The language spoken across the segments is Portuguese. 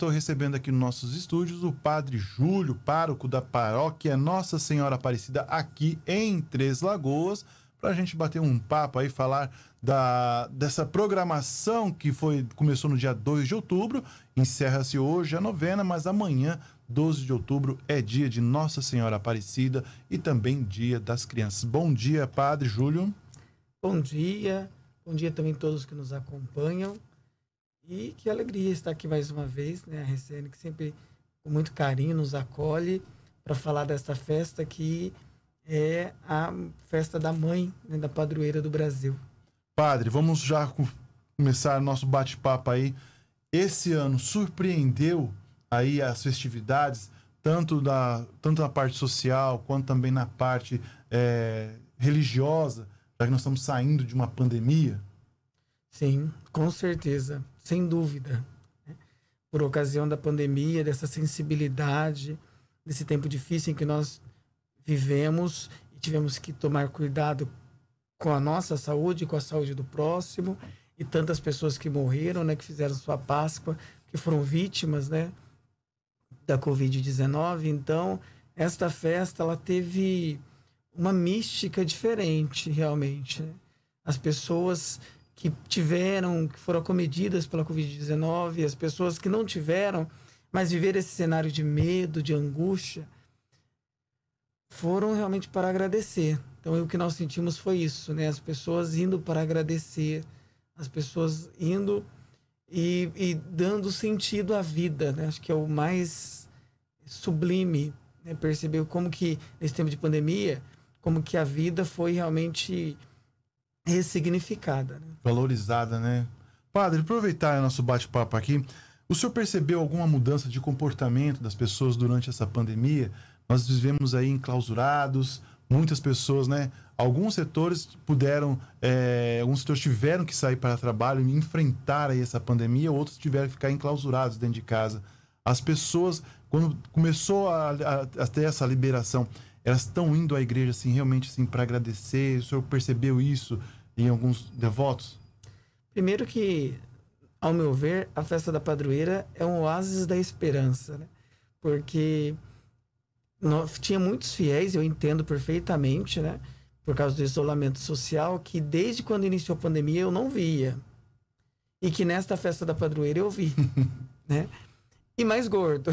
Estou recebendo aqui nos nossos estúdios o Padre Júlio, pároco da paróquia Nossa Senhora Aparecida, aqui em Três Lagoas, para a gente bater um papo aí, falar da, dessa programação que foi começou no dia 2 de outubro, encerra-se hoje a novena, mas amanhã, 12 de outubro, é dia de Nossa Senhora Aparecida e também dia das crianças. Bom dia, Padre Júlio. Bom dia, bom dia também a todos que nos acompanham. E que alegria estar aqui mais uma vez, né? A RCN que sempre com muito carinho nos acolhe para falar desta festa que é a festa da mãe, né? da padroeira do Brasil. Padre, vamos já começar nosso bate-papo aí. Esse ano surpreendeu aí as festividades, tanto, da, tanto na parte social quanto também na parte é, religiosa, já que nós estamos saindo de uma pandemia? Sim, com certeza, sem dúvida. Né? Por ocasião da pandemia, dessa sensibilidade, desse tempo difícil em que nós vivemos e tivemos que tomar cuidado com a nossa saúde, com a saúde do próximo e tantas pessoas que morreram, né, que fizeram sua Páscoa, que foram vítimas, né, da Covid-19. Então, esta festa ela teve uma mística diferente, realmente. Né? As pessoas que tiveram, que foram acometidas pela Covid-19, as pessoas que não tiveram, mas viver esse cenário de medo, de angústia, foram realmente para agradecer. Então, o que nós sentimos foi isso, né? As pessoas indo para agradecer, as pessoas indo e, e dando sentido à vida, né? Acho que é o mais sublime, né? Perceber como que, nesse tempo de pandemia, como que a vida foi realmente ressignificada. Né? Valorizada, né? Padre, aproveitar o nosso bate-papo aqui. O senhor percebeu alguma mudança de comportamento das pessoas durante essa pandemia? Nós vivemos aí enclausurados, muitas pessoas, né? Alguns setores puderam, é, alguns setores tiveram que sair para trabalho e enfrentar aí essa pandemia, outros tiveram que ficar enclausurados dentro de casa. As pessoas, quando começou a, a, a ter essa liberação, elas estão indo à igreja assim realmente assim para agradecer. O senhor percebeu isso? em alguns devotos? Primeiro que, ao meu ver, a festa da padroeira é um oásis da esperança, né? Porque nós, tinha muitos fiéis, eu entendo perfeitamente, né? Por causa do isolamento social, que desde quando iniciou a pandemia eu não via. E que nesta festa da padroeira eu vi, né? E mais gordo.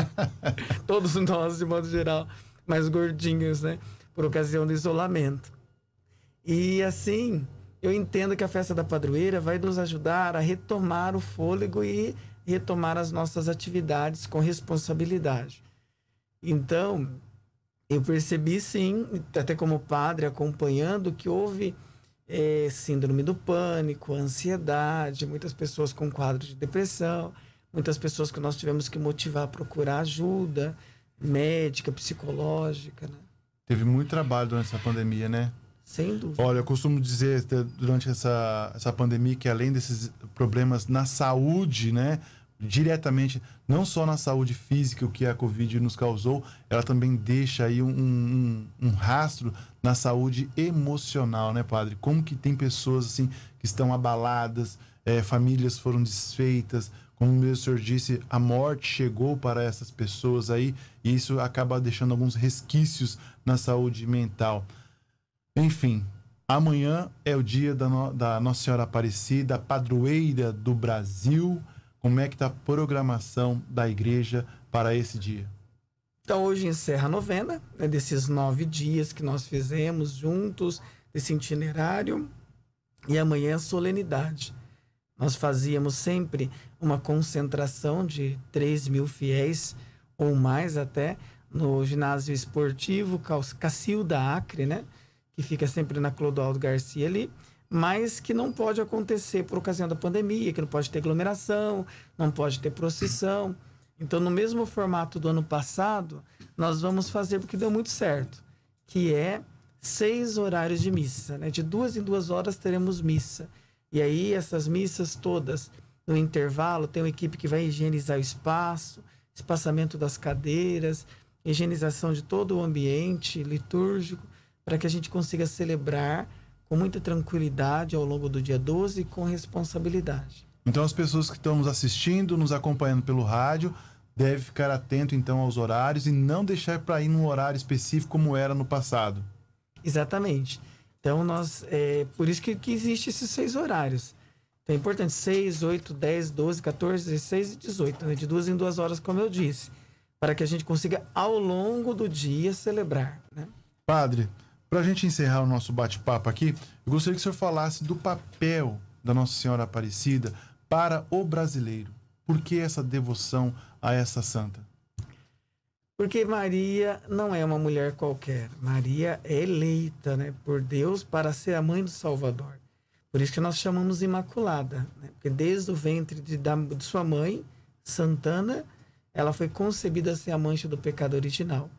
Todos nós, de modo geral, mais gordinhos, né? Por ocasião do isolamento. E assim, eu entendo que a festa da padroeira vai nos ajudar a retomar o fôlego e retomar as nossas atividades com responsabilidade. Então, eu percebi sim, até como padre acompanhando, que houve é, síndrome do pânico, ansiedade, muitas pessoas com quadro de depressão, muitas pessoas que nós tivemos que motivar a procurar ajuda médica, psicológica. Né? Teve muito trabalho durante essa pandemia, né? Sem dúvida. Olha, eu costumo dizer durante essa, essa pandemia que além desses problemas na saúde, né? Diretamente, não só na saúde física, o que a Covid nos causou, ela também deixa aí um, um, um rastro na saúde emocional, né, padre? Como que tem pessoas assim que estão abaladas, é, famílias foram desfeitas, como o senhor disse, a morte chegou para essas pessoas aí e isso acaba deixando alguns resquícios na saúde mental. Enfim, amanhã é o dia da, no, da Nossa Senhora Aparecida, padroeira do Brasil. Como é que está a programação da igreja para esse dia? Então, hoje encerra a novena, né, desses nove dias que nós fizemos juntos, desse itinerário. E amanhã é a solenidade. Nós fazíamos sempre uma concentração de 3 mil fiéis, ou mais até, no ginásio esportivo Cacilda Acre, né? que fica sempre na Clodoaldo Garcia ali, mas que não pode acontecer por ocasião da pandemia, que não pode ter aglomeração, não pode ter procissão. Então, no mesmo formato do ano passado, nós vamos fazer porque deu muito certo, que é seis horários de missa, né? De duas em duas horas teremos missa. E aí essas missas todas no intervalo tem uma equipe que vai higienizar o espaço, espaçamento das cadeiras, higienização de todo o ambiente litúrgico para que a gente consiga celebrar com muita tranquilidade ao longo do dia 12 e com responsabilidade. Então as pessoas que estão nos assistindo, nos acompanhando pelo rádio, deve ficar atento então aos horários e não deixar para ir num horário específico como era no passado. Exatamente. Então nós é por isso que, que existe esses seis horários. Então é importante 6, 8, 10, 12, 14, 16 e 18, né? de duas em duas horas, como eu disse, para que a gente consiga ao longo do dia celebrar. Né? Padre, para a gente encerrar o nosso bate-papo aqui, eu gostaria que o senhor falasse do papel da Nossa Senhora Aparecida para o brasileiro. Por que essa devoção a essa santa? Porque Maria não é uma mulher qualquer. Maria é eleita né, por Deus para ser a mãe do Salvador. Por isso que nós chamamos Imaculada. Né? Porque desde o ventre de, da, de sua mãe, Santana, ela foi concebida sem a mancha do pecado original.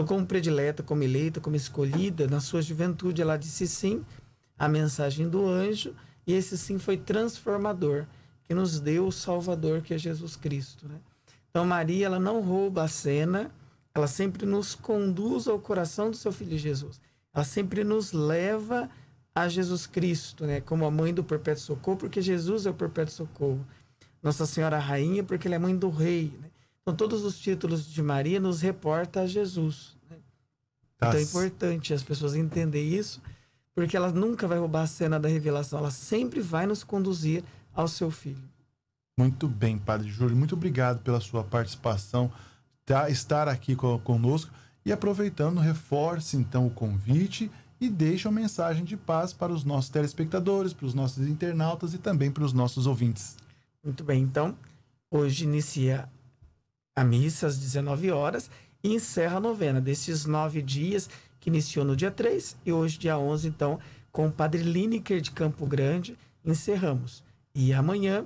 Então, como predileta, como eleita, como escolhida, na sua juventude ela disse sim à mensagem do anjo, e esse sim foi transformador, que nos deu o Salvador, que é Jesus Cristo. Né? Então, Maria, ela não rouba a cena, ela sempre nos conduz ao coração do seu filho Jesus. Ela sempre nos leva a Jesus Cristo, né? como a mãe do perpétuo socorro, porque Jesus é o perpétuo socorro. Nossa Senhora Rainha, porque ela é mãe do rei, né? Então, todos os títulos de Maria nos reporta a Jesus. Né? Então, é importante as pessoas entenderem isso, porque ela nunca vai roubar a cena da revelação, ela sempre vai nos conduzir ao seu filho. Muito bem, Padre Júlio, muito obrigado pela sua participação, tá, estar aqui conosco e aproveitando, reforce então o convite e deixe uma mensagem de paz para os nossos telespectadores, para os nossos internautas e também para os nossos ouvintes. Muito bem, então, hoje inicia a missa às 19 horas e encerra a novena desses nove dias que iniciou no dia 3 e hoje, dia 11, então, com o Padre Lineker de Campo Grande, encerramos. E amanhã,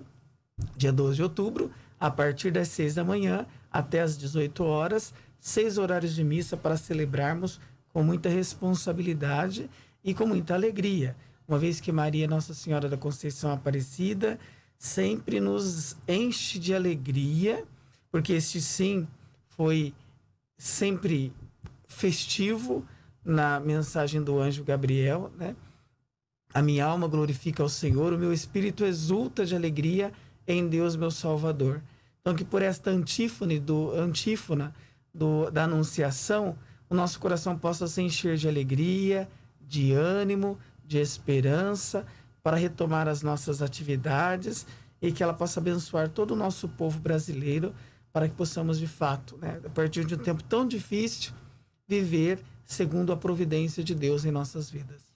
dia 12 de outubro, a partir das 6 da manhã até as 18 horas, seis horários de missa para celebrarmos com muita responsabilidade e com muita alegria, uma vez que Maria Nossa Senhora da Conceição Aparecida sempre nos enche de alegria porque este sim foi sempre festivo na mensagem do anjo Gabriel, né? A minha alma glorifica ao Senhor, o meu espírito exulta de alegria em Deus meu Salvador. Então que por esta antífone do antífona do, da anunciação, o nosso coração possa se encher de alegria, de ânimo, de esperança para retomar as nossas atividades e que ela possa abençoar todo o nosso povo brasileiro para que possamos, de fato, né, a partir de um tempo tão difícil, viver segundo a providência de Deus em nossas vidas.